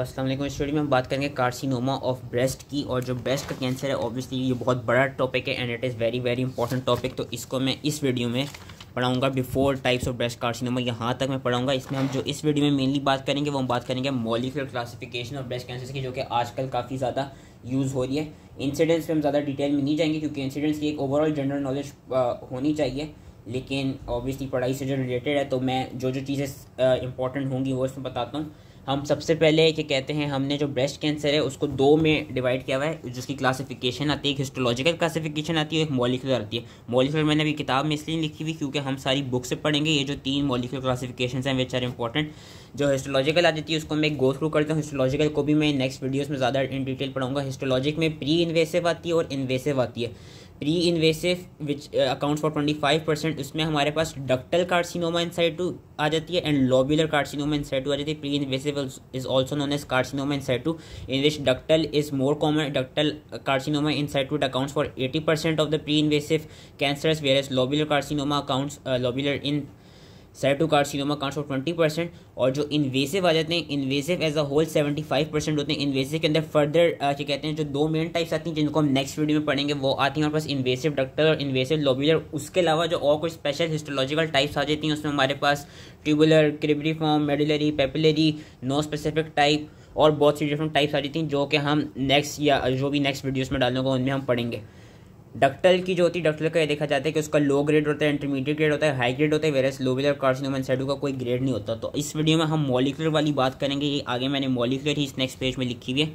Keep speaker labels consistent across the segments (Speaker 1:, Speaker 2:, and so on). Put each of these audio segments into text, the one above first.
Speaker 1: असलम वालेकुम स्टोरी में हम बात करेंगे कार्सिनोमा ऑफ ब्रेस्ट की और जो ब्रेस्ट का कैंसर है ऑब्वियसली ये बहुत बड़ा टॉपिक है and it is very very important topic तो इसको मैं इस वीडियो में पढ़ाऊंगा before types of breast carcinoma यहाँ तक मैं पढ़ाऊंगा इसमें हम जो इस वीडियो में मेनली बात करेंगे वो हम बात करेंगे molecular classification of breast cancer की जो कि आजकल काफ़ी ज़्यादा यूज़ हो रही है इंसिडेंट्स पर हम ज़्यादा डिटेल में नहीं जाएंगे क्योंकि इंसिडेंट्स की एक ओवरऑल जनरल नॉलेज होनी चाहिए लेकिन ऑब्वियसली पढ़ाई से जो रिलेटेड है तो मैं जो जो चीज़ें इंपॉर्टेंट होंगी वो इसमें बताता हूँ हम सबसे पहले क्या कहते हैं हमने जो ब्रेस्ट कैंसर है उसको दो में डिवाइड किया हुआ है जिसकी क्लासिफिकेशन आती है एक हिस्टोलॉजिकल क्लासिफिकेशन आती है एक मॉलिकुलर आती है मॉलिकुलर मैंने अभी किताब में इसलिए लिखी हुई क्योंकि हम सारी बुक से पढ़ेंगे ये जो तीन मॉलिकुलर क्लासिफिकेशन हैं विच आर इंपॉर्टेंट जो हिस्टोलॉजिकल आ जाती है उसको मैं गो थ्रू करता हूँ हिस्टोलॉजिकल को भी मैं नेक्स्ट वीडियोज़ में ज़्यादा इन डिटेल पढ़ाऊँगा हिस्टोलॉजिक में प्री इन्वेसिव आती है और इन्वेसिव आती है pre invasive which account for twenty five percent उसमें हमारे पास डक्टल कार्सिनोमा इनसाइड टू आ जाती है and lobular carcinoma in situ आ जाती है pre invasive is also known as carcinoma in situ in which ductal is more common ductal carcinoma in situ it accounts for eighty percent of the pre invasive cancer whereas lobular carcinoma accounts lobular in सेरेटोकार्सिनोमा counts of twenty percent और जो invasive आ जाते हैं invasive as a whole seventy five percent होते हैं invasive के अंदर फर्दर क्या कहते हैं जो दो मेन टाइप्स आती हैं जिनको हम नेक्स्ट वीडियो में पढ़ेंगे वो आती हैं हमारे पास इन्वेसिव डॉक्टर और इन्वेसिव लोब्यूलर उसके अलावा जो और कुछ स्पेशल हिस्टोलॉजिकल टाइप्स आ जाती हैं उसमें हमारे पास tubular cribriform medullary papillary no specific type और बहुत सी डिफरेंट टाइप्स आ जाती हैं जो कि हम नेक्स्ट या जो भी नेक्स्ट वीडियोज़ में डालेंगे उनमें हम पढ़ेंगे डक्टल की जो होती है डक्टल का ये देखा जाता है कि उसका लो ग्रेड होता है इंटरमीडिएट ग्रेड होता है हाई ग्रेड होता है वेरस लोबुलर कार्सिनोम सेडू का कोई ग्रेड नहीं होता तो इस वीडियो में हम मोलिकुलर वाली बात करेंगे ये आगे मैंने मोलिकुलर ही इस नेक्स्ट पेज में लिखी हुई है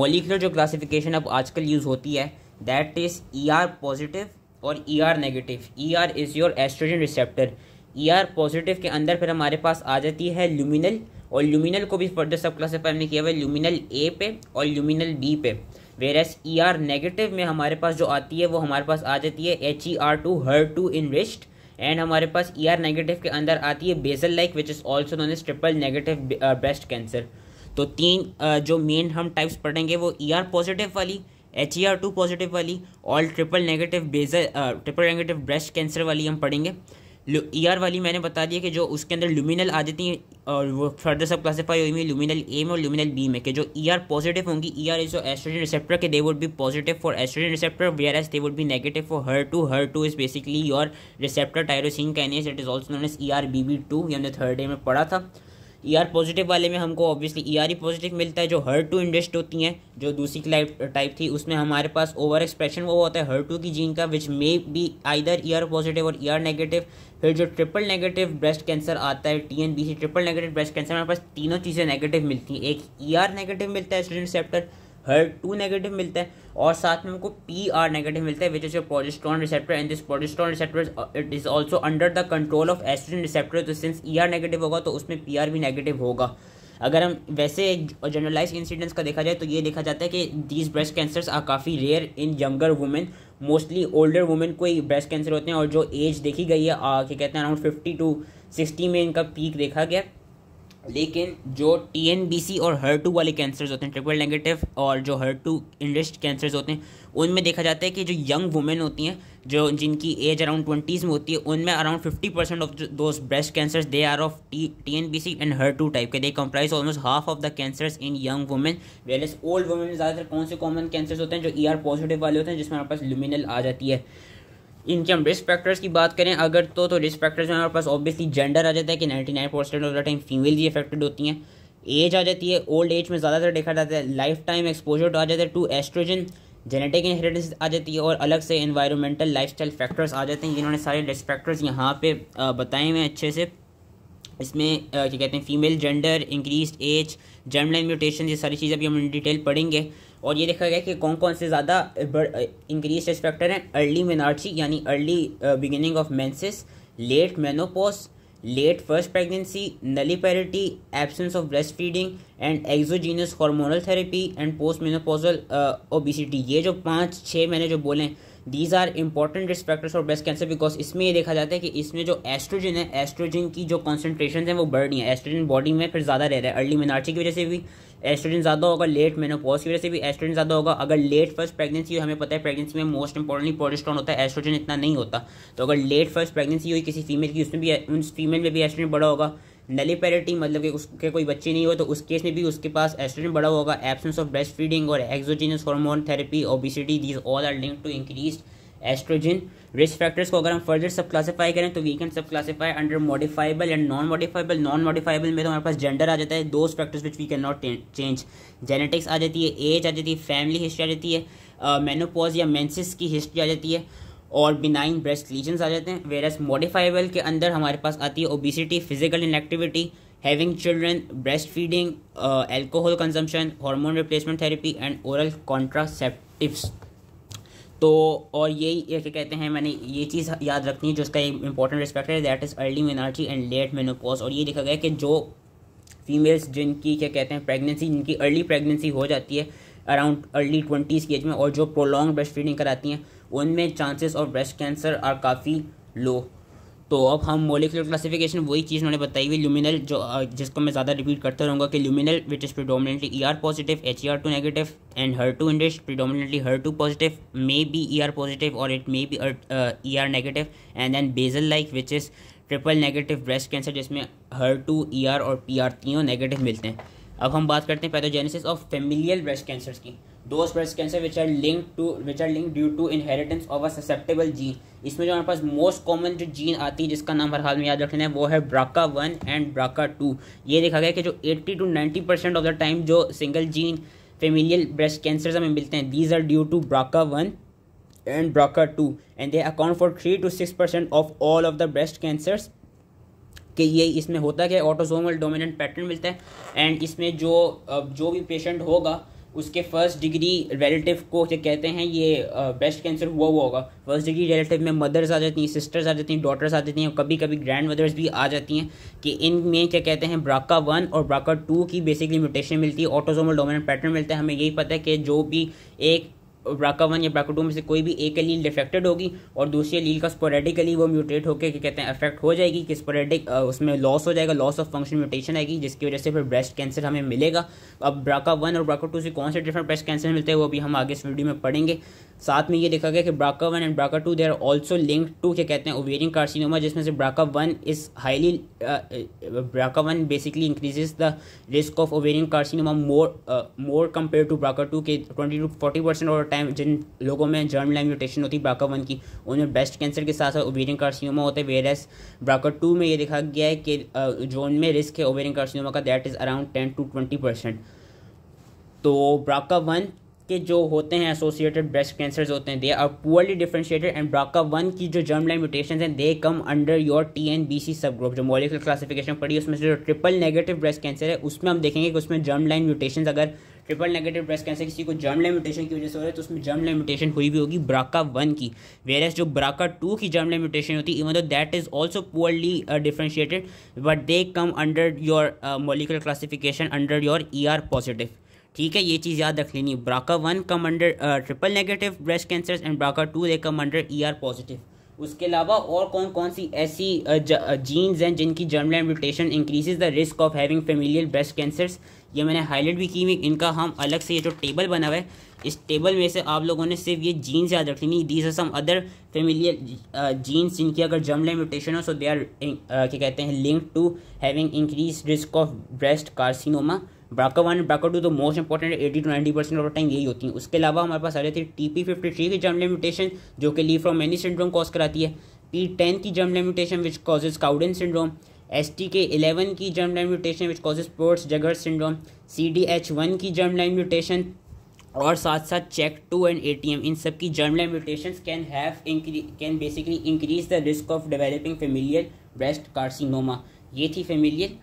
Speaker 1: मोलिकुलर जो क्लासिफिकेशन अब आजकल यूज़ होती है that is E R positive और E R negative E R is your estrogen receptor E R positive के अंदर फिर हमारे पास आ जाती है ल्यूमिनल और ल्यूमिनल को भी फर्दर सब क्लासीफाई हमने किया हुआ है ल्यूमिनल ए पे और ल्यूमिनल बी पे whereas E R negative में हमारे पास जो आती है वो हमारे पास आ जाती है H E R two HER two enriched and हमारे पास ई आर नेगेटिव के अंदर आती है basal like which is also known as triple negative breast cancer तो तीन uh, जो मेन हम टाइप्स पढ़ेंगे वो ई आर पॉजिटिव वाली H E R two positive वाली और triple negative basal triple negative breast cancer वाली हम पढ़ेंगे ई आर e वाली मैंने बता दिया कि जो उसके अंदर लुमिनल आ जाती हैं और वो फर्दर सब क्लासीफाई हुई हुई लुमिनल ए में और लुमिनल बी में कि जो ई आर पॉजिटिव होंगी E R is estrogen receptor के they would be positive for estrogen receptor whereas they would be negative for HER two HER two is basically your receptor tyrosine kinase is also known known as E R B B two हमने third day में पढ़ा था ई R positive वाले में हमको obviously E R ही positive मिलता है जो हर टू इंडस्ट होती हैं जो दूसरी टाइप थी उसमें हमारे पास ओवर एक्सप्रेशन वो होता है हर टू की जीन का which may be either E R positive और ई आर नेगेटिव फिर जो ट्रिपल नेगेटिव ब्रेस्ट कैंसर आता है T N B C triple negative breast cancer हमारे पास तीनों चीज़ें नेगेटिव मिलती हैं एक ई आर नेगेटिव मिलता है student receptor HER two negative मिलता है और साथ में हमको पी आर नेगेटिव मिलता है which is your progesterone receptor and this progesterone receptor it is also under the control of estrogen receptor तो सिंस ई आर नेगेटिव होगा तो उसमें पी आर भी नेगेटिव होगा अगर हम वैसे जनरलाइज इंसिडेंस का देखा जाए तो ये देखा जाता है कि दीज ब्रेस्ट कैंसर्स आर काफ़ी rare in younger women mostly older women को ही ब्रेस्ट कैंसर होते हैं और जो एज देखी गई है uh, क्या कहते हैं अराउंड फिफ्टी टू सिक्सटी में इनका पीक देखा गया लेकिन जो टी एन बी सी और हर टू e वाले कैंसर्स होते हैं ट्रिपल नेगेटिव और जो हर टू इंडस्ट कैंसर्स होते हैं उनमें देखा जाता है कि जो यंग वुमेन होती हैं जो जिनकी एज अराउंड ट्वेंटीज़ में होती है उनमें around fifty percent of those breast cancers they are of T T N B C and HER two type के they comprise almost half of the cancers in young women well as old women में ज़्यादातर कौन से common cancers होते हैं जो ई R positive वाले होते हैं जिसमें हमारे पास लुमिनल आ जाती है इनके हम रिस्क फैक्टर्स की बात करें अगर तो तो रिस्क फैक्टर्स में हमारे पास ऑब्वियसली जेंडर आ जाता है कि ninety nine percent of the time female ही अफेक्टेड होती हैं एज आ जाती है ओल्ड एज में ज़्यादातर देखा जाता है लाइफ टाइम एक्सपोजर तो आ जाता है टू एस्ट्रोजन जेनेटिक इनहेरिटेंस आ जाती है और अलग से इन्वायरमेंटल लाइफ स्टाइल फैक्टर्स आ जाते हैं जिन्होंने सारे रिस्क फैक्टर्स यहाँ पर बताए हुए हैं अच्छे से इसमें क्या कहते हैं female gender increase age germline mutation ये सारी चीज़ें अभी हम डिटेल पढ़ेंगे और ये देखा गया कि कौन कौन से ज़्यादा इंक्रीज रिस्क फैक्टर हैं अर्ली मेनार्ची यानी early beginning of menses late menopause late first pregnancy nulliparity absence of breast feeding and exogenous hormonal therapy and post menopausal obesity ये जो पाँच छः मैंने जो बोले these are important risk factors for breast cancer because इसमें ये देखा जाता है कि इसमें जो एस्ट्रोजन है एस्ट्रोजन की जो कॉन्सेंट्रेशन है वो बढ़ रही है एस्ट्रोजन बॉडी में फिर ज़्यादा रह रहा है अर्ली मिनार्ची की वजह से भी एस्ट्रोजन ज़्यादा होगा लेट मेनोपॉज की वजह से भी एस्ट्रोजन ज़्यादा होगा अगर लेट फर्स्ट प्रेगनेंसी हमें पता है प्रेगनेंसी में मोस्ट इंपॉर्टेंटली प्रोजेस्ट्रॉन होता है एस्ट्रोजन इतना नहीं होता तो अगर लेट फर्स्ट प्रेगनेंसी हुई किसी फीमेल की उसमें भी उस फीमेल में भी एस्ट्रोजन बड़ा होगा नलीपेरिटी मतलब कि उसके कोई बच्चे नहीं हो तो उस केस में भी उसके पास एस्ट्रोजन बढ़ा होगा एब्सेंस ऑफ ब्रेस्ट फीडिंग और exogenous hormone therapy obesity these all are link to increase estrogen risk factors को अगर हम फर्दर सब क्लासीफाई करें तो we can subclassify under modifiable and non modifiable non modifiable में तो हमारे पास जेंडर आ जाता है those factors which we can not change genetics आ जाती है एज आ जाती है फैमिली हिस्ट्री आ जाती है मेनोपॉज uh, या मैंसिस की हिस्ट्री आ जाती है और बिनाइन ब्रेस्ट लीजन आ जाते हैं वेर एस मॉडिफाइबल के अंदर हमारे पास आती है obesity physical inactivity having children breast feeding alcohol consumption hormone replacement therapy and oral contraceptives तो और यही क्या कहते हैं मैंने ये चीज़ याद रखनी है जो उसका एक इंपॉर्टेंट रिस्पेक्ट है that is early menarche and late menopause और ये देखा गया कि जो फीमेल्स जिनकी क्या कहते हैं प्रेगनेंसी जिनकी अर्ली प्रेगनेंसी हो जाती है अराउंड अर्ली ट्वेंटीज़ की एज में और जो प्रोलॉन्ग ब्रेस्ट फीडिंग कराती हैं उनमें chances of breast cancer are काफ़ी लो तो अब हम मोलिकुलर क्लासिफिकेशन वही चीज़ उन्होंने बताई हुई ल्यूमिनल जो जिसको मैं ज़्यादा रिपीट करता रहूँगा कि luminal which is predominantly E R positive H E R two negative and HER two end predominantly HER two positive may be E R positive और it may be E R negative and then basal like which is triple negative breast cancer जिसमें HER two E R और P R तीनों नेगेटिव मिलते हैं अब हम बात करते हैं pathogenesis of familial breast cancer की those breast cancer which are link to which are link due to inheritance of a susceptible gene इसमें जो हमारे पास मोस्ट कॉमन जो जीन आती है जिसका नाम हर हाल में याद रखना है वो है BRCA one and BRCA two ये देखा गया कि जो eighty to ninety percent of the time जो single gene familial breast cancer हमें मिलते हैं these are due to BRCA one and BRCA two and they account for three to six percent of all of the breast cancers कि ये इसमें होता है कि ऑटोसोमल डोमिनेंट पैटर्न मिलता है एंड इसमें जो जो भी पेशेंट होगा उसके फर्स्ट डिग्री रिलेटिव को क्या कहते हैं ये ब्रेस्ट कैंसर हुआ हुआ होगा फर्स्ट डिग्री रिलेटिव में मदर्स आ जाती हैं सिस्टर्स आ जाती हैं डॉटर्स आ जाती हैं कभी कभी ग्रैंड मदर्स भी आ जाती हैं कि इनमें क्या कहते हैं ब्राका वन और ब्राका टू की बेसिकली म्यूटेशन मिलती है ऑटोजोमल डोमिनेंट पैटर्न मिलता है हमें यही पता है कि जो भी एक ब्राका वन या ब्राका टू में से कोई भी एक एलील डिफेक्टेड होगी और दूसरी एलील का स्पोरेटिकली वो म्यूटेट होकर क्या कहते हैं अफेक्ट हो जाएगी कि स्पोरेटिक उसमें लॉस हो जाएगा लॉस ऑफ फंक्शन म्यूटेशन आएगी जिसकी वजह से फिर ब्रेस्ट कैंसर हमें मिलेगा अब ब्राका वन और ब्राका टू से कौन से डिफरेंट ब्रेस्ट कैंसर मिलते हैं वो भी हम आगे इस वीडियो में पढ़ेंगे साथ में ये देखा गया कि BRCA one and BRCA two they are also link to क्या कहते हैं ओवेरियन कार्सिनोमा जिसमें से BRCA one is highly uh, uh, BRCA one basically increases the risk of ovarian carcinoma more more compare to BRCA two के twenty to forty percent और time जिन लोगों में जर्म लाइन म्यूटेशन होती है BRCA one की उनमें breast cancer के साथ साथ ओवेरियन कार्सिनोमा होता है वेर एस ब्राका टू में ये देखा गया है कि जो उनमें रिस्क है ओवेरियन कार्सिनोमा का that is around ten to twenty percent तो ब्राका वन के जो होते हैं एसोसिएटेड ब्रेस्ट कैंसर्स होते हैं they are poorly differentiated and BRCA one की जो जर्म लाइन म्यूटेशन है they come under your T N B C subgroup जो मॉलिकुलर क्लासिफिकेशन पड़ी उसमें से जो ट्रिपल नेगेटिव ब्रेस्ट कैंसर है उसमें हम देखेंगे कि उसमें जर्म लाइन म्यूटेशन अगर ट्रिपल नेगेटिव ब्रेस्ट कैंसर किसी को जर्म लाइन म्यूटेशन की वजह से हो रहा है तो उसमें जर्म लाइन म्यूटेशन हुई भी होगी ब्राका वन की वेरस जो ब्राका टू की जर्म लाइन म्यूटेशन होती है even though that is also poorly differentiated but they come under your molecular classification under your E R positive ठीक है ये चीज़ याद रख लेनी BRCA one come under triple negative breast cancer and BRCA two they come under E R positive उसके अलावा और कौन कौन सी ऐसी जीन्स हैं जिनकी germline mutation increases the risk of having familial breast cancers ये मैंने हाईलाइट भी की हुई इनका हम अलग से ये जो टेबल बना हुआ है इस टेबल में से आप लोगों ने सिर्फ ये जीन्स याद रख लेनी these are some other familial genes जिनकी अगर जर्मल म्यूटेशन हो सो दे आर क्या कहते हैं link to having increase risk of breast carcinoma BRCA one BRCA two तो most important eighty to ninety percent of time यही होती है उसके अलावा हमारे पास आ रहे थे टी पी फिफ्टी थ्री की जर्म लिमिटेशन जो कि Li Fraumeni syndrome cause कराती है पी टेन की germ limitation which causes Cowden syndrome S T K eleven की germ line mutation which causes Peutz जगर syndrome C D H one की germ line mutation और साथ साथ CHEK two and A T M इन सब की germ line mutation can have can basically increase the risk of developing familial breast carcinoma ये थी फेमिलियल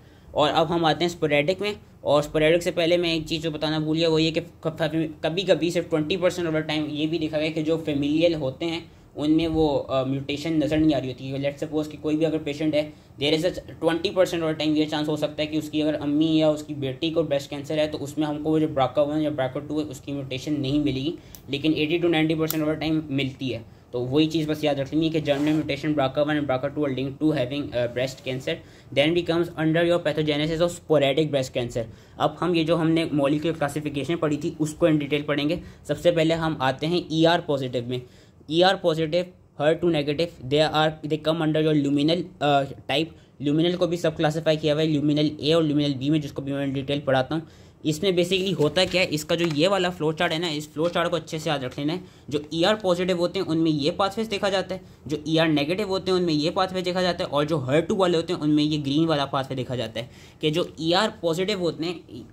Speaker 1: और अब हम आते हैं स्पोरेटिक में और स्पोरेडिक से पहले मैं एक चीज़ जो बताना भूल गया वो ये कि कभी कभी सिर्फ twenty percent of the time ये भी देखा गया कि जो फेमिलियल होते हैं उनमें वो म्यूटेशन नज़र नहीं आ रही होती है लेट सपोज कि कोई भी अगर पेशेंट है there is a twenty percent of time ये चांस हो सकता है कि उसकी अगर अम्मी या उसकी बेटी को ब्रेस्ट कैंसर है तो उसमें हमको वो जो ब्राका वन या ब्राका टू है उसकी म्यूटेशन नहीं मिलेगी लेकिन eighty to ninety percent of time मिलती है तो वही चीज़ बस याद रखनी है कि germline mutation BRCA one and BRCA two link to having breast cancer then becomes under your pathogenesis of sporadic breast cancer अब हम ये जो हमने मॉलिक्यूल क्लासिफिकेशन पढ़ी थी उसको इन डिटेल पढ़ेंगे सबसे पहले हम आते हैं ई आर पॉजिटिव में E R positive HER two negative they are they come under your luminal type luminal को भी सब क्लासीफाई किया हुआ है ल्यूमिनल ए और ल्यूमिनल बी में जिसको भी मैं डिटेल पढ़ाता हूँ इसमें बेसिकली होता क्या है इसका जो ये वाला फ्लो चार्ट है ना इस फ्लो चार्ट को अच्छे से याद रख लेना है जो ई ER पॉजिटिव होते हैं उनमें ये पाथवेज देखा जाता है जो ई ER नेगेटिव होते हैं उनमें ये पाथवेज देखा जाता है और जो हर टू वाले होते हैं उनमें ये ग्रीन वाला पाथवे देखा जाता है कि जो ई ER पॉजिटिव होते हैं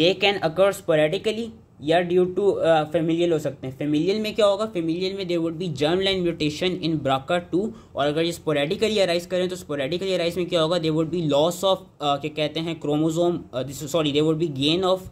Speaker 1: दे कैन अकर्स पोरेटिकली या ड्यू टू फेमिलियल हो सकते हैं फेमिलियल में क्या होगा फेमिलियल में there would be germ line mutation in BRCA two और अगर ये स्पोरेडिकली अराइज करें तो स्पोरेडिकली अराइज में क्या होगा they would be loss of क्या कहते हैं chromosome sorry they would be gain of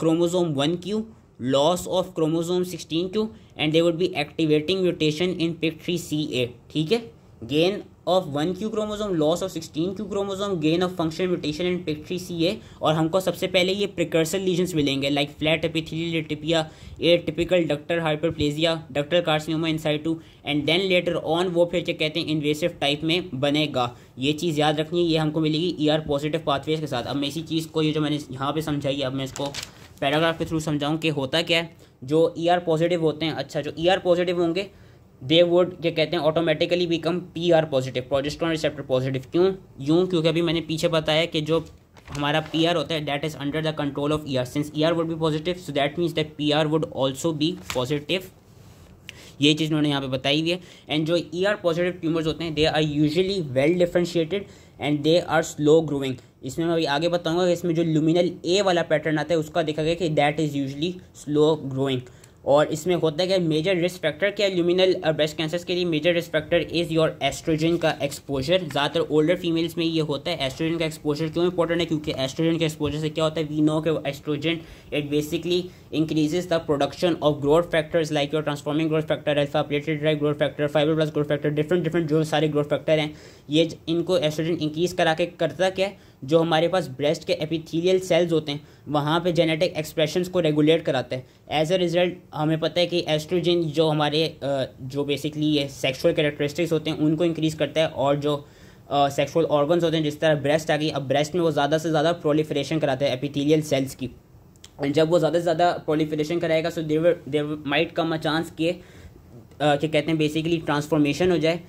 Speaker 1: chromosome one q loss of chromosome sixteen q and they would be activating mutation in PIK three C A ठीक है gain of one q chromosome loss of sixteen q chromosome gain of function mutation and PIK three C A और हमको सबसे पहले ये precursor lesions मिलेंगे like flat epithelial टिपिया A atypical ductal hyperplasia ductal carcinoma in situ and then later on वो फिर क्या कहते हैं इन्वेसिव टाइप में बनेगा ये चीज़ याद रखनी है ये हमको मिलेगी ई आर पॉजिटिव पाथवेज के साथ अब मैं इसी चीज़ को ये जो मैंने यहाँ पर समझाई अब मैं इसको पैराग्राफ के थ्रू समझाऊँ कि होता क्या है जो ई आर पॉजिटिव होते हैं अच्छा जो ई आर पॉजिटिव होंगे दे वुड क्या कहते हैं automatically become P R positive progesterone receptor positive क्यों यूं क्योंकि अभी मैंने पीछे बताया कि जो हमारा पी आर होता है that is under the control of E R since E R would भी positive so that means that P R would also be positive ये चीज़ उन्होंने यहाँ पे बताई हुई है एंड जो ई आर पॉजिटिव ट्यूमर्स होते हैं they are usually well differentiated and they are slow growing इसमें मैं अभी आगे बताऊंगा कि इसमें जो लुमिनल ए वाला पैटर्न आता है उसका देखा गया कि that is usually slow growing और इसमें होता है कि मेजर रिस्क फैक्टर क्या ल्यूमिनल ब्रेस्ट कैंसर के लिए major risk factor is your estrogen का एक्सपोजर ज़्यादातर ओल्डर फीमेल्स में ये होता है एस्ट्रोजन का एक्सपोजर क्यों इंपॉर्टेंट है क्योंकि एस्ट्रोजन के एक्सपोजर से क्या होता है वी नो के estrogen it basically increases the production of growth factors like your transforming growth factor alpha platelet derived growth factor fibroblast growth factor different different जो सारे ग्रोथ फैक्टर हैं ये इनको एस्ट्रोजन इंक्रीज करा के करता क्या है जो हमारे पास ब्रेस्ट के एपिथीलियल सेल्स होते हैं वहाँ पे जेनेटिक एक्सप्रेशंस को रेगुलेट कराते हैं एज अ रिज़ल्ट हमें पता है कि एस्ट्रोजन जो हमारे जो बेसिकली ये सेक्सुअल कैरेक्टरिस्टिक्स होते हैं उनको इंक्रीज़ करता है और जो सेक्सुअल ऑर्गन्स होते हैं जिस तरह ब्रेस्ट आ गई अब ब्रेस्ट में वो ज़्यादा से ज़्यादा प्रोलीफ्रेशन कराते हैं एपिथीलियल सेल्स की जब वो ज़्यादा से ज़्यादा पॉलीफिलेशन कराएगा सो देवर there might come a chance के क्या कहते हैं बेसिकली ट्रांसफॉर्मेशन हो जाए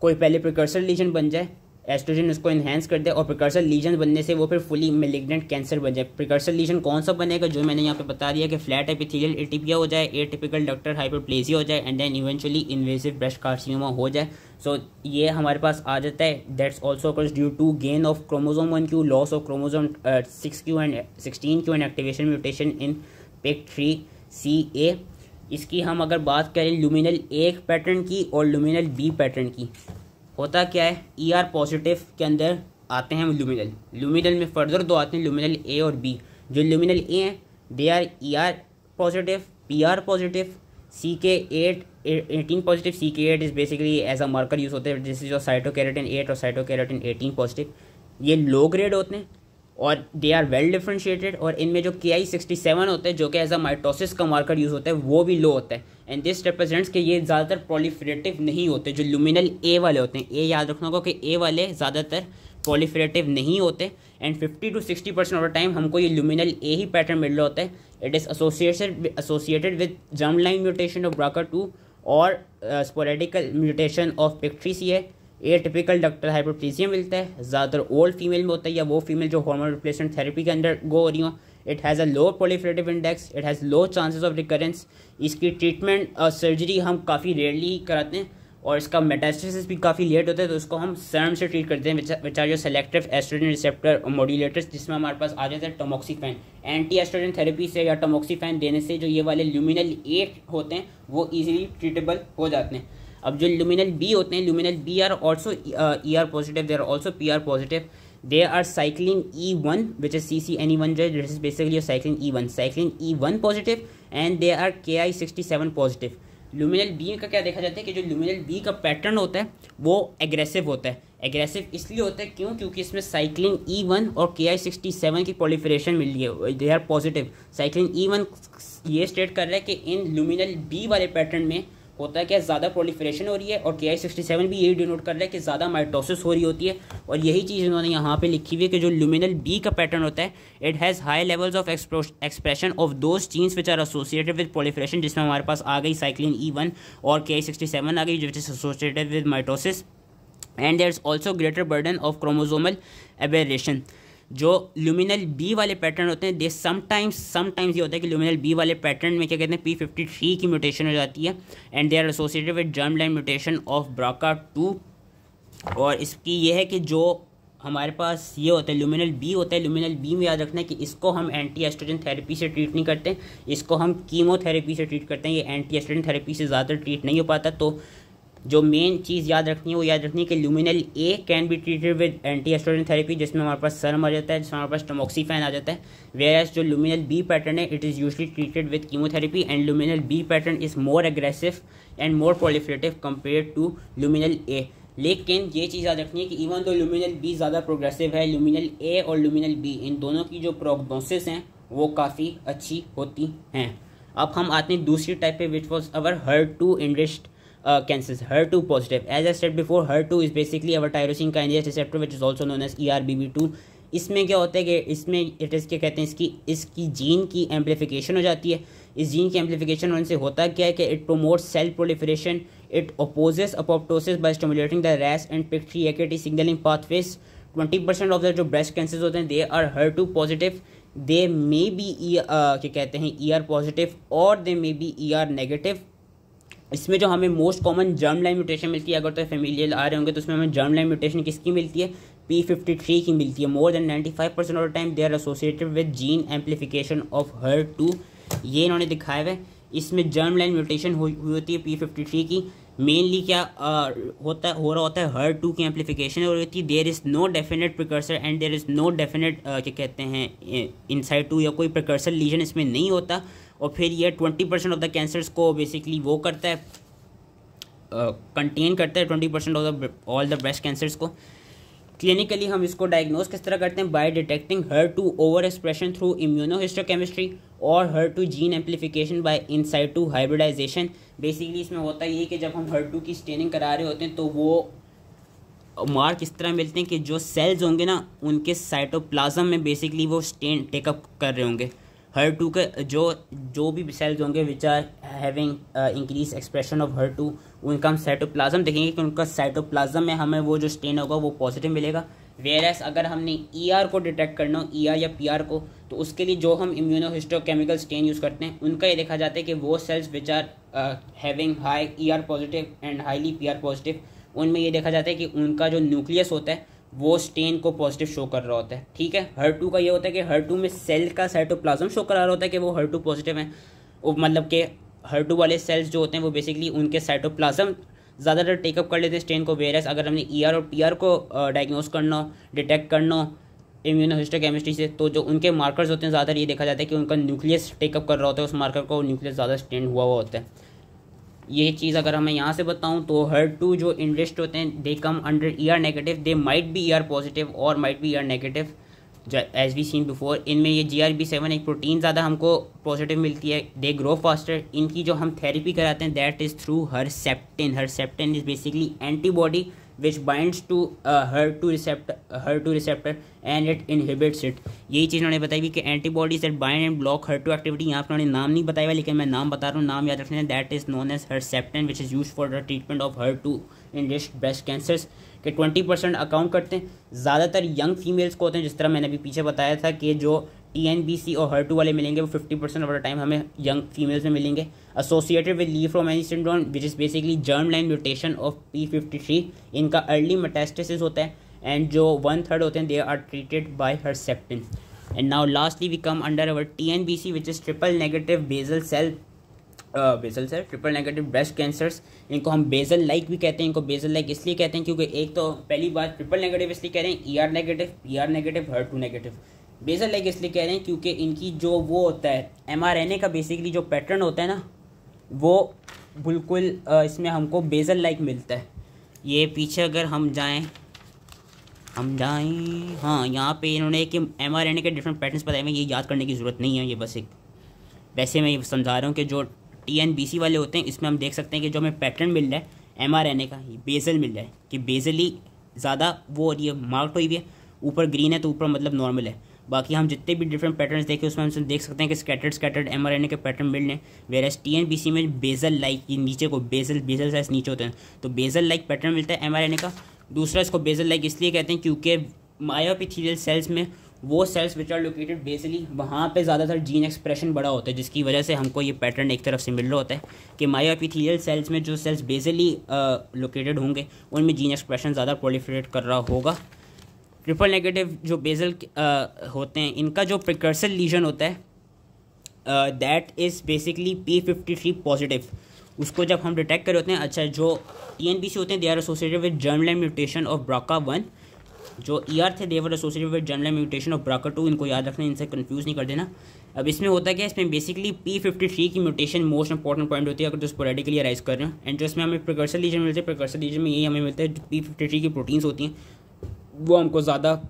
Speaker 1: कोई पहले प्रिकर्सर लीजन बन जाए एस्ट्रोजन उसको इन्हेंस कर दे और प्रिकर्सल लीजन बनने से वो फिर फुली मेलिग्नेंट कैंसर बन जाए प्रिकर्सल लीजन कौन सा बनेगा जो मैंने यहाँ पे बता दिया कि फ्लैट एपिथेलियल एटीपिया हो जाए ए टिपिकल डॉक्टर हाइपरप्लेसिया हो जाए and then eventually invasive breast carcinoma हो जाए सो so, ये हमारे पास आ जाता है that's also occurs due to gain of chromosome one q loss of chromosome six q and sixteen q and activation mutation in PIK three C A इसकी हम अगर बात करें लुमिनल ए पैटर्न की और लुमिनल बी पैटर्न की होता क्या है ई आर पॉजिटिव के अंदर आते हैं लुमिनल लुमिनल में फर्दर दो आते हैं लुमिनल ए और बी जो लुमिनल ए हैं they are E R positive P R positive C K eight eighteen positive C K eight is basically as a marker use होते हैं जैसे जो साइटोकेरेटिन एट और साइटोकेरेटिन एटीन पॉजिटिव ये लो ग्रेड होते हैं और दे आर वेल डिफ्रेंशिएटेड और इनमें जो के आई सिक्सटी सेवन होते हैं जो कि एज अ माइटोसिस का मार्कर यूज़ होता है वो भी लो होता है एंड दिस रिप्रेजेंट्स कि ये ज़्यादातर प्रोलीफ्रेटिव नहीं होते जो लुमिनल ए वाले होते हैं ए याद रखना होगा कि ए वाले ज़्यादातर प्रोलीफ्रेटिव नहीं होते and fifty to sixty percent of the time हमको ये लुमिनल ए ही पैटर्न मिल रहा होता है it is associated associated with germ line mutation of BRCA two और स्पोरेटिकल म्यूटेशन ऑफ पिक्ट्री सी है ए टिपिकल डॉक्टर हाइपोप्लीसिया मिलता है ज़्यादातर ओल्ड फीमेल में होता है या वो फीमेल जो हार्मोन रिप्लेसमेंट थेरेपी के अंदर गो हो रही हो it has a low proliferative index it has low chances of recurrence इसकी ट्रीटमेंट और सर्जरी हम काफ़ी रेयरली कराते हैं और इसका मेटास्टिस भी काफ़ी लेट होता है तो उसको हम सर्म से ट्रीट करते हैं विच आर जो सेलेक्टिव एस्ट्रोजन रिसेप्टर मोडिलेटर्स जिसमें हमारे पास आ जाते हैं टमोक्सीफैन एंटी एस्ट्रोजन थेरेपी से या टमोक्सीफैन देने से जो ये वाले ल्यूमिनल एट होते हैं वो ईजिली ट्रीटेबल हो जाते हैं अब जो लुमिनल बी होते हैं luminal B are also E R positive they are also P R positive they are cyclin E one which is C C any one this is basically cyclin E one cyclin E one positive and they are K I sixty seven positive luminal B का क्या देखा जाता है कि जो लुमिनल B का pattern होता है वो एग्रेसिव होता है एग्रेसिव इसलिए होता है क्यों क्योंकि इसमें साइक्लिन ई वन और के आई सिक्सटी सेवन की मिल रही है they are positive cyclin E one ये स्टेट कर रहा है कि इन लुमिनल बी वाले पैटर्न में होता है क्या ज़्यादा प्रोलिफरेशन हो रही है और के आई सिक्सटी सेवन भी यही डिनोट कर रहा है कि ज़्यादा माइटोसिस हो रही होती है और यही चीज़ इन्होंने यहाँ पे लिखी हुई है कि जो ल्यूमिनल बी का पैटर्न होता है it has high levels of expression of those चीज which are associated with proliferation जिसमें हमारे पास आ गई साइक्लिन ई वन और के आई सिक्सटी सेवन आ गई which is associated with mitosis and there is also greater burden of chromosomal aberration जो luminal B वाले पैटर्न होते हैं दे समटाइम्स समटाइम्स ये होता है कि ल्यूमिनल बी वाले पैटर्न में क्या कहते हैं पी फिफ्टी थ्री की म्यूटेशन हो जाती है and they are associated with germ line mutation of BRCA two और इसकी ये है कि जो हमारे पास ये होता है ल्यूमिनल बी होता है ल्यूमिनल बी में याद रखना है कि इसको हम एंटी एस्ट्रोजन थेरेपी से ट्रीट नहीं करते इसको हम कीमोथेरेपी से ट्रीट करते हैं ये एंटी एस्ट्रोजन थेरेपी से ज़्यादा ट्रीट नहीं हो पाता तो जो मेन चीज़ याद रखनी है वो याद रखनी है कि luminal A can be treated with anti estrogen therapy जिसमें हमारे पास सरम आ जाता है जिसमें हमारे पास टमोक्सीफेन आ जाता है वेयर एज जो ल्यूमिनल बी पैटर्न है it is usually treated with chemotherapy and luminal B pattern is more aggressive and more proliferative compare to luminal A लेकिन ये चीज़ याद रखनी है कि इवन दो ल्यूमिनल बी ज़्यादा प्रोग्रेसिव है ल्यूमिनल ए और ल्यूमिनल बी इन दोनों की जो प्रोग्नोसिस हैं वो काफ़ी अच्छी होती हैं अब हम आते हैं दूसरी टाइप पे which was our HER two enriched uh, cancels HER2 positive. As I said before, HER2 is basically our tyrosine kinase receptor which is also known as ERBB2. इसमें क्या होता है कि इसमें इट इस क्या कहते हैं इसकी इसकी जीन की एम्पलीफिकेशन हो जाती है इस जीन की एम्पलीफिकेशन होने से होता क्या है कि it promotes cell proliferation it opposes apoptosis by stimulating the RAS and PIK three AKT signalling pathways twenty percent of the जो ब्रेस्ट कैंसर्स होते हैं they are HER two positive they may be क्या कहते हैं ई आर पॉजिटिव और they may be E R negative इसमें जो हमें most common germ line mutation मिलती है अगर तो फेमिलियल आ रहे होंगे तो उसमें हमें जर्म लाइन म्यूटेशन किसकी मिलती है पी फिफ्टी थ्री की मिलती है more than ninety five percent of the time they are associated with gene amplification of HER two ये इन्होंने दिखाया हुआ है इसमें जर्म लाइन म्यूटेशन हुई होती है पी फिफ्टी थ्री की मेनली क्या आ, होता हो रहा होता है हर टू की एम्पलीफिकेशन हो रही होती है there is no definite precursor and there is no definite क्या कहते हैं इनसाइड टू या कोई प्रिकर्सर लीजन इसमें नहीं होता और फिर ये twenty percent of the cancers को बेसिकली वो करता है कंटेन uh, करता है twenty percent of the all the breast cancers को क्लिनिकली हम इसको डायग्नोज किस तरह करते हैं by detecting HER two over expression through immunohistochemistry और HER two gene amplification by in situ hybridization basically इसमें होता है ये कि जब हम हर टू की स्टेनिंग करा रहे होते हैं तो वो मार्क इस तरह मिलते हैं कि जो सेल्स होंगे ना उनके साइटोप्लाज्म में बेसिकली वो स्टेन टेकअप कर रहे होंगे हर टू के जो जो भी सेल्स होंगे which are having increase expression of HER two उनका हम साइटोप्लाज्म देखेंगे कि उनका साइटोप्लाज्म में हमें वो जो स्टेन होगा वो पॉजिटिव मिलेगा वेयर एस अगर हमने ई ER को डिटेक्ट करना हो ई ER या पी को तो उसके लिए जो हम इम्यूनो हिस्टोकेमिकल स्टेन यूज़ करते हैं उनका ये देखा जाता है कि वो cells which are having high E R positive and highly P R positive उनमें ये देखा जाता है कि उनका जो न्यूक्लियस होता है वो स्टेन को पॉजिटिव शो कर रहा होता है ठीक है हर टू का ये होता है कि हर टू में सेल का साइटोप्लाज्म शो करा रहा होता है कि वो हर टू पॉजिटिव है मतलब के हर टू वाले सेल्स जो होते हैं वो बेसिकली उनके साइटोप्लाज्म ज़्यादातर टेकअप कर लेते हैं स्टेन को वेरस अगर हमने ई e ER और पी को डायग्नोज करना हो डिटेक्ट करना हो इम्यूनो हिस्टोकेमिस्ट्री से तो जो उनके मार्कर्स होते हैं ज़्यादातर ये देखा जाता है कि उनका न्यूक्लियस टेकअप कर रहा होता है उस मार्कर को न्यूक्लियस ज़्यादा स्टेंड हुआ हुआ होता है ये चीज़ अगर हमें यहाँ से बताऊँ तो हर टू जो इंडस्ट होते हैं they come under E R negative they might be E R positive और might be E R negative as we seen before इनमें ये जी आर बी सेवन एक प्रोटीन ज़्यादा हमको पॉजिटिव मिलती है दे ग्रो फास्टर इनकी जो हम थेरेपी कराते हैं that is through Herceptin Herceptin is basically antibody which binds to HER two recept HER two receptor and it inhibits it यही चीज़ उन्होंने बताई कि antibodies that bind and block HER two activity यहाँ पर उन्होंने नाम नहीं बताया हुआ लेकिन मैं नाम बता रहा हूँ नाम याद रखना that is known as Herceptin which is use for the treatment of HER two enriched breast cancers के ट्वेंटी परसेंट अकाउंट करते हैं ज़्यादातर यंग फीमेल्स को होते हैं जिस तरह मैंने अभी पीछे बताया था कि जो टी एन बी सी और हर टू वाले मिलेंगे वो fifty percent of the time हमें यंग फीमेल्स में मिलेंगे associated with Li Fraumeni syndrome which is basically germ line mutation of P fifty three इनका अर्ली मेटास्टेसिस होता है एंड जो वन थर्ड होते हैं they are treated by Herceptin and now lastly we come under our T N B C which is triple negative basal cell basal cell triple negative breast cancers इनको हम bezel like भी कहते हैं इनको bezel like इसलिए कहते हैं क्योंकि एक तो पहली बात ट्रिपल नेगेटिव इसलिए कह रहे हैं E R negative E R negative HER two negative basal like इसलिए कह रहे हैं क्योंकि इनकी जो वो होता है एम का बेसिकली जो पैटर्न होता है ना वो बिल्कुल इसमें हमको बेजल लाइक मिलता है ये पीछे अगर हम जाएं हम जाएं हाँ यहाँ पे इन्होंने कि एम आर के डिफरेंट पैटर्न्स बताए हुए ये याद करने की ज़रूरत नहीं है ये बस एक वैसे मैं ये समझा रहा हूँ कि जो टी एन बी सी वाले होते हैं इसमें हम देख सकते हैं कि जो हमें पैटर्न मिल रहा है एम आर एन ए का ये बेजल मिल रहा है कि ही ज़्यादा वो और ये मार्क्ड हुई हुई है ऊपर ग्रीन है तो ऊपर मतलब नॉर्मल है बाकी हम जितने भी डिफरेंट पैटर्न्स देखें उसमें हम देख सकते हैं कि स्कैटर्ड स्कैटर्ड एम के पैटर्न मिल रहे हैं वेर एस टी में बेजल लाइक नीचे को बेजल बेजल साइज नीचे होते हैं तो बेजल लाइक पैटर्न मिलता है एम का दूसरा इसको बेजल लाइक इसलिए कहते हैं क्योंकि मायोपिथीलियल सेल्स में वो cells which are located basally वहाँ पे ज़्यादातर जीन एक्सप्रेशन बड़ा होता है जिसकी वजह से हमको ये पैटर्न एक तरफ से मिल रहा होता है कि मायोपिथीलियल सेल्स में जो सेल्स बेसिकली लोकेटेड होंगे उनमें जीन एक्सप्रेशन ज़्यादा प्रोलिफरेट कर रहा होगा ट्रिपल नेगेटिव जो बेजल uh, होते हैं इनका जो प्रिकर्सल लीजन होता है that is basically P fifty three positive उसको जब हम डिटेक्ट कर होते हैं अच्छा जो टी एन बी सी होते हैं they are associated with germline mutation of BRCA one जो ई e आर थे they were associated with germline mutation of BRCA two इनको याद रखना इनसे कन्फ्यूज़ नहीं कर देना अब इसमें होता क्या है इसमें बेसिकली पी फिफ्टी थ्री की म्यूटेशन मोस्ट इंपॉर्टेंट पॉइंट होती है अगर जो स्पोरेटिकली अराइज कर रहे हैं एंड जो इसमें हमें प्रकर्सल लीजन मिलते हैं प्रकर्सल लीजन में यही हमें मिलता है पी फिफ्टी थ्री की प्रोटीन्स होती हैं वो हमको ज़्यादा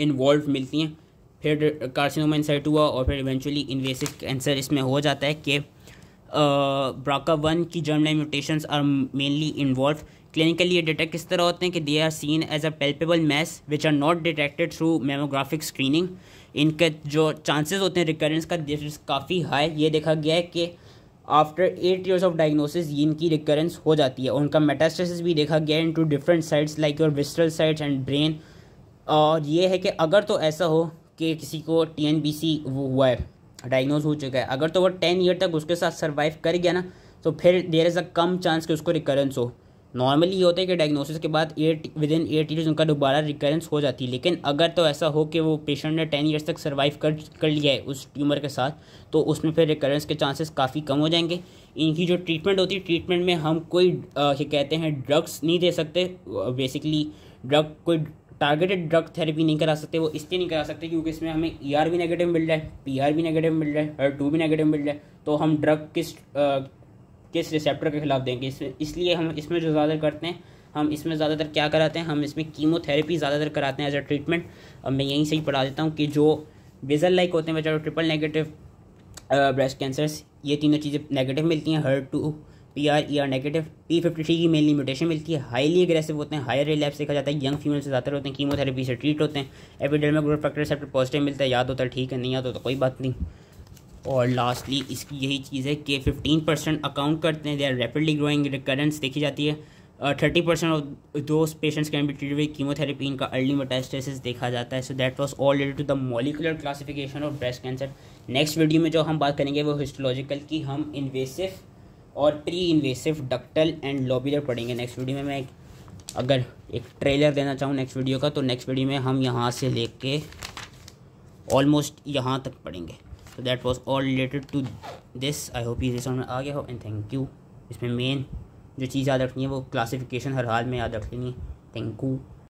Speaker 1: इन्वॉल्व मिलती हैं फिर कार्सिनोमा इंसाइट हुआ और फिर इवेंचुअली इन्वेसिव कैंसर इसमें हो जाता है कि ब्राका वन की germline mutations are mainly involve clinically ये डिटेक्ट किस तरह होते हैं कि they are seen as a palpable mass which are not detected through mammographic screening इनके जो चांसेस होते हैं रिकरेंस का काफ़ी हाई ये देखा गया है कि after eight years of diagnosis ये इनकी रिकरेंस हो जाती है उनका मेटास्टेसिस भी देखा गया in two different sites like your visceral sites and brain और ये है कि अगर तो ऐसा हो कि किसी को टी एन बी सी वो हुआ है डायग्नोज हो चुका है अगर तो वो टेन ईयर तक उसके साथ सर्वाइव कर गया ना तो फिर देर इज़ अ कम चांस कि उसको रिकरेंस हो नॉर्मली ये होता है कि डायग्नोसिस के बाद eight within eight years उनका दोबारा रिकरेंस हो जाती है लेकिन अगर तो ऐसा हो कि वो पेशेंट ने टेन ईयर्स तक सर्वाइव कर कर लिया है उस ट्यूमर के साथ तो उसमें फिर रिकरेंस के चांसेस काफ़ी कम हो जाएंगे इनकी जो ट्रीटमेंट होती है ट्रीटमेंट में हम कोई आ, कहते हैं ड्रग्स नहीं दे सकते बेसिकली ड्रग कोई टारगेटेड ड्रग थेरेपी नहीं करा सकते वो इसलिए नहीं करा सकते क्योंकि इसमें हमें ई e ER भी नेगेटिव मिल रहा है पी आर भी नेगेटिव मिल रहा है हर टू भी नेगेटिव मिल रहा है तो हम ड्रग किस किस रिसेप्टर के खिलाफ देंगे इसमें इसलिए हम इसमें जो ज़्यादा करते हैं हम इसमें ज़्यादातर क्या कराते हैं हम इसमें कीमोथेरेपी ज़्यादातर कराते हैं एज अ ट्रीटमेंट अब मैं यहीं से ही पढ़ा देता हूँ कि जो विजल लाइक होते हैं बेचारे ट्रिपल नेगेटिव ब्रेस्ट कैंसर्स ये तीनों चीज़ें नेगेटिव मिलती हैं HER two P R E R negative P fifty three की मेनली म्यूटेशन मिलती है हाईली एग्रेसिव होते हैं हायर रिलैप्स देखा जाता है यंग फीमेल से ज़्यादातर होते हैं कीमोथेरेपी से ट्रीट होते हैं epidermal growth factor receptor positive मिलता है याद होता है ठीक है नहीं याद होता तो कोई बात नहीं और लास्टली इसकी यही चीज़ है कि फ़िफ्टीन परसेंट अकाउंट करते हैं they are rapidly growing recurrence देखी जाती है thirty percent of those patients can be treated with chemotherapy इनका अर्ली मेटास्टेसिस देखा जाता है so that was all related to the molecular classification of breast cancer next video में जो हम बात करेंगे वो हिस्टोलॉजिकल की हम इन्वेसिव और pre invasive ductal and lobular पढ़ेंगे नेक्स्ट वीडियो में मैं एक, अगर एक ट्रेलर देना चाहूँ नेक्स्ट वीडियो का तो नेक्स्ट वीडियो में हम यहाँ से ले के ऑलमोस्ट यहाँ तक पढ़ेंगे so that was all related to this I hope ये समझ में आ गया हो एंड थैंक यू इसमें मेन जो चीज़ याद रखनी है वो क्लासिफिकेशन हर हाल में याद रख लेनी है थैंक यू